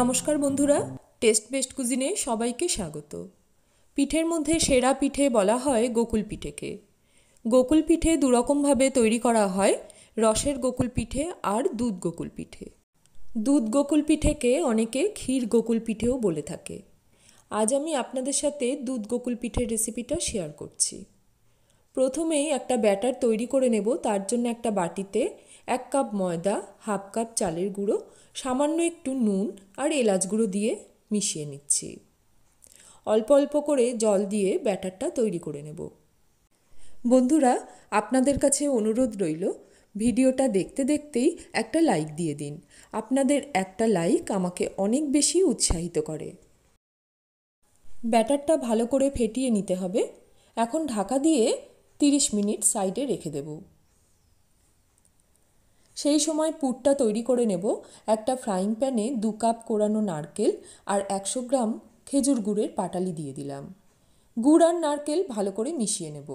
নমস্কার বন্ধুরা test best কুজিনে সবাইকে স্বাগত পিঠের মধ্যে সেরা পিঠে বলা হয় গোকুল পিঠেকে গোকুল পিঠে দুরকমভাবে তৈরি করা হয় রসের গোকুল পিঠে আর দুধ গোকুল পিঠে দুধ গোকুল পিঠেকে অনেকে ক্ষীর গোকুল পিঠেও বলে থাকে আজ আমি আপনাদের সাথে দুধ গোকুল পিঠের রেসিপিটা শেয়ার করছি প্রথমেই একটা ব্যাটার তৈরি করে নেব তার জন্য একটা বাটিতে এক কাপ ময়দা হাফ কাপ চালের গুঁড়ো সামান্য একটু নুন আর এলাচ গুঁড়ো দিয়ে মিশিয়ে নিচ্ছি অল্প অল্প করে জল দিয়ে ব্যাটারটা তৈরি করে নেব বন্ধুরা আপনাদের কাছে অনুরোধ রইল ভিডিওটা দেখতে দেখতেই একটা লাইক দিয়ে দিন আপনাদের একটা লাইক আমাকে অনেক বেশি উৎসাহিত করে ব্যাটারটা ভালো করে ফেটিয়ে নিতে হবে এখন ঢাকা দিয়ে তিরিশ মিনিট সাইডে রেখে দেবো সেই সময় পুরটা তৈরি করে নেব একটা ফ্রাইং প্যানে দু কাপ কোরানো নারকেল আর একশো গ্রাম খেজুর গুড়ের পাটালি দিয়ে দিলাম গুড় আর নারকেল ভালো করে মিশিয়ে নেব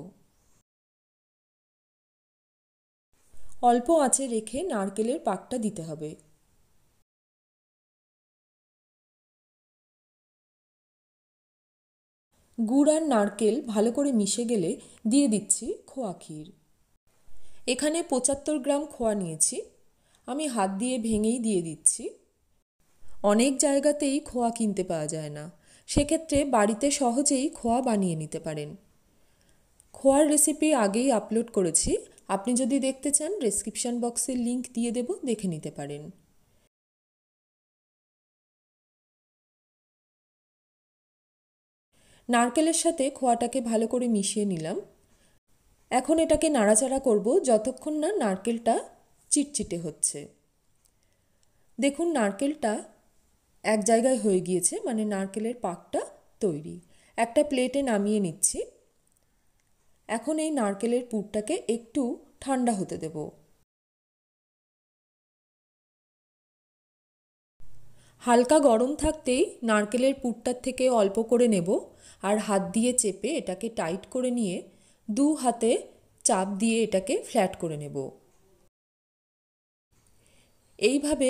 অল্প আঁচে রেখে নারকেলের পাকটা দিতে হবে গুড় আর নারকেল ভালো করে মিশে গেলে দিয়ে দিচ্ছি খোয়া ক্ষীর এখানে পঁচাত্তর গ্রাম খোয়া নিয়েছি আমি হাত দিয়ে ভেঙেই দিয়ে দিচ্ছি অনেক জায়গাতেই খোয়া কিনতে পাওয়া যায় না সেক্ষেত্রে বাড়িতে সহজেই খোয়া বানিয়ে নিতে পারেন খোয়ার রেসিপি আগেই আপলোড করেছি আপনি যদি দেখতে চান ডেসক্রিপশান বক্সে লিংক দিয়ে দেব দেখে নিতে পারেন নারকেলের সাথে খোয়াটাকে ভালো করে মিশিয়ে নিলাম এখন এটাকে নাড়াচাড়া করব যতক্ষণ না নারকেলটা চিটচিটে হচ্ছে দেখুন নারকেলটা এক জায়গায় হয়ে গিয়েছে মানে নারকেলের পাকটা তৈরি একটা প্লেটে নামিয়ে নিচ্ছি এখন এই নারকেলের পুরটাকে একটু ঠান্ডা হতে দেব হালকা গরম থাকতেই নারকেলের পুরটার থেকে অল্প করে নেব আর হাত দিয়ে চেপে এটাকে টাইট করে নিয়ে দু হাতে চাপ দিয়ে এটাকে ফ্ল্যাট করে নেব এইভাবে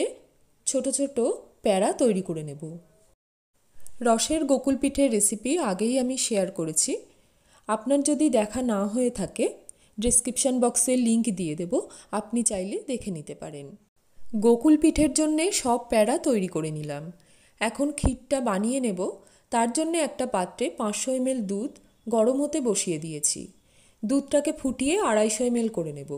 ছোট ছোট প্যাড়া তৈরি করে নেব রসের গোকুল পিঠের রেসিপি আগেই আমি শেয়ার করেছি আপনার যদি দেখা না হয়ে থাকে ডিসক্রিপশান বক্সে লিংক দিয়ে দেব আপনি চাইলে দেখে নিতে পারেন গোকুল পিঠের জন্যে সব প্যারা তৈরি করে নিলাম এখন ক্ষীরটা বানিয়ে নেব তার জন্য একটা পাত্রে পাঁচশো এম দুধ গরম হতে বসিয়ে দিয়েছি দুধটাকে ফুটিয়ে আড়াইশো এম করে নেব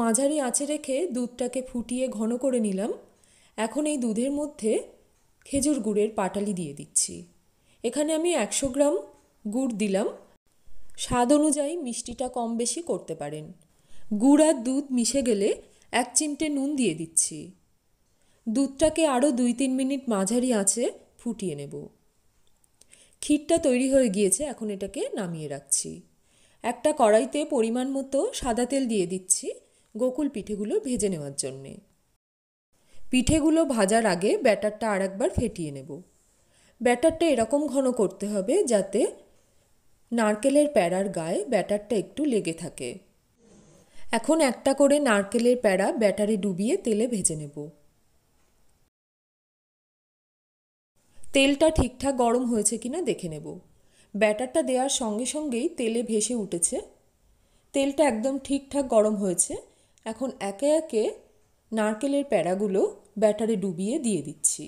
মাঝারি আঁচে রেখে দুধটাকে ফুটিয়ে ঘন করে নিলাম এখন এই দুধের মধ্যে খেজুর গুড়ের পাটালি দিয়ে দিচ্ছি এখানে আমি একশো গ্রাম গুড় দিলাম স্বাদ অনুযায়ী মিষ্টিটা কম বেশি করতে পারেন গুড় আর দুধ মিশে গেলে এক চিমটে নুন দিয়ে দিচ্ছি দুধটাকে আরও দুই তিন মিনিট মাঝারি আঁচে ফুটিয়ে নেব ক্ষীরটা তৈরি হয়ে গিয়েছে এখন এটাকে নামিয়ে রাখছি একটা কড়াইতে পরিমাণ মতো সাদা তেল দিয়ে দিচ্ছি গোকুল পিঠেগুলো ভেজে নেওয়ার জন্যে পিঠেগুলো ভাজার আগে ব্যাটারটা আর একবার ফেটিয়ে নেব ব্যাটারটা এরকম ঘন করতে হবে যাতে নারকেলের প্যাড়ার গায়ে ব্যাটারটা একটু লেগে থাকে এখন একটা করে নারকেলের প্যাড়া ব্যাটারে ডুবিয়ে তেলে ভেজে নেব তেলটা ঠিকঠাক গরম হয়েছে কি না দেখে নেব ব্যাটারটা দেওয়ার সঙ্গে সঙ্গেই তেলে ভেসে উঠেছে তেলটা একদম ঠিকঠাক গরম হয়েছে এখন একে একে নারকেলের প্যাড়াগুলো ব্যাটারে ডুবিয়ে দিয়ে দিচ্ছি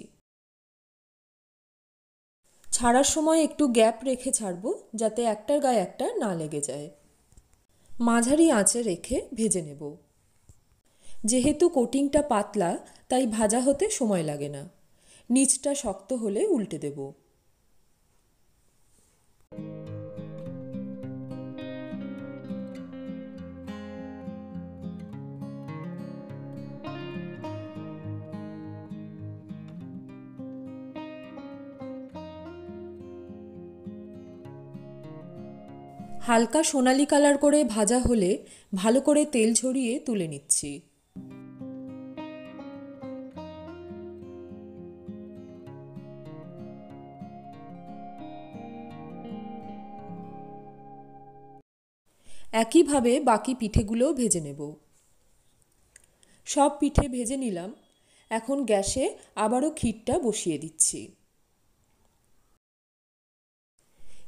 ছাড়ার সময় একটু গ্যাপ রেখে ছাড়বো যাতে একটার গায়ে একটা না লেগে যায় মাঝারি আঁচে রেখে ভেজে নেব যেহেতু কোটিংটা পাতলা তাই ভাজা হতে সময় লাগে না নিচটা শক্ত হলে উল্টে দেব হালকা সোনালি কালার করে ভাজা হলে ভালো করে তেল ছড়িয়ে তুলে নিচ্ছি একইভাবে বাকি পিঠেগুলোও ভেজে নেব সব পিঠে ভেজে নিলাম এখন গ্যাসে আবারও ক্ষীরটা বসিয়ে দিচ্ছি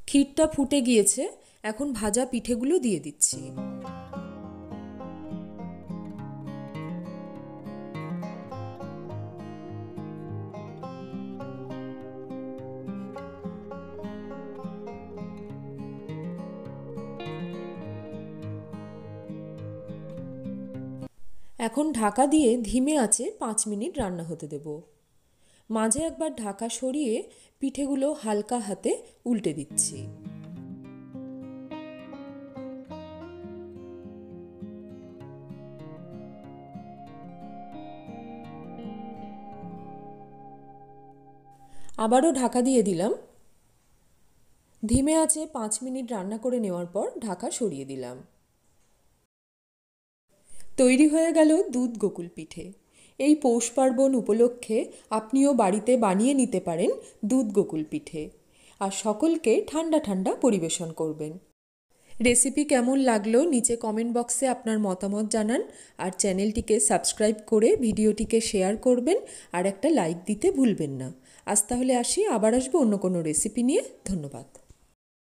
ক্ষীরটা ফুটে গিয়েছে এখন ভাজা পিঠেগুলো দিয়ে দিচ্ছি এখন ঢাকা দিয়ে ধিমে আছে পাঁচ মিনিট রান্না হতে দেব মাঝে একবার ঢাকা সরিয়ে পিঠেগুলো হালকা হাতে উল্টে দিচ্ছি আবারও ঢাকা দিয়ে দিলাম ধিমে আছে পাঁচ মিনিট রান্না করে নেওয়ার পর ঢাকা সরিয়ে দিলাম তৈরি হয়ে গেল দুধ গোকুল পিঠে এই পৌষ পার্বণ উপলক্ষে আপনিও বাড়িতে বানিয়ে নিতে পারেন দুধ গোকুল পিঠে আর সকলকে ঠান্ডা ঠান্ডা পরিবেশন করবেন রেসিপি কেমন লাগলো নিচে কমেন্ট বক্সে আপনার মতামত জানান আর চ্যানেলটিকে সাবস্ক্রাইব করে ভিডিওটিকে শেয়ার করবেন আর একটা লাইক দিতে ভুলবেন না আজ তাহলে আসি আবার আসবো অন্য কোনো রেসিপি নিয়ে ধন্যবাদ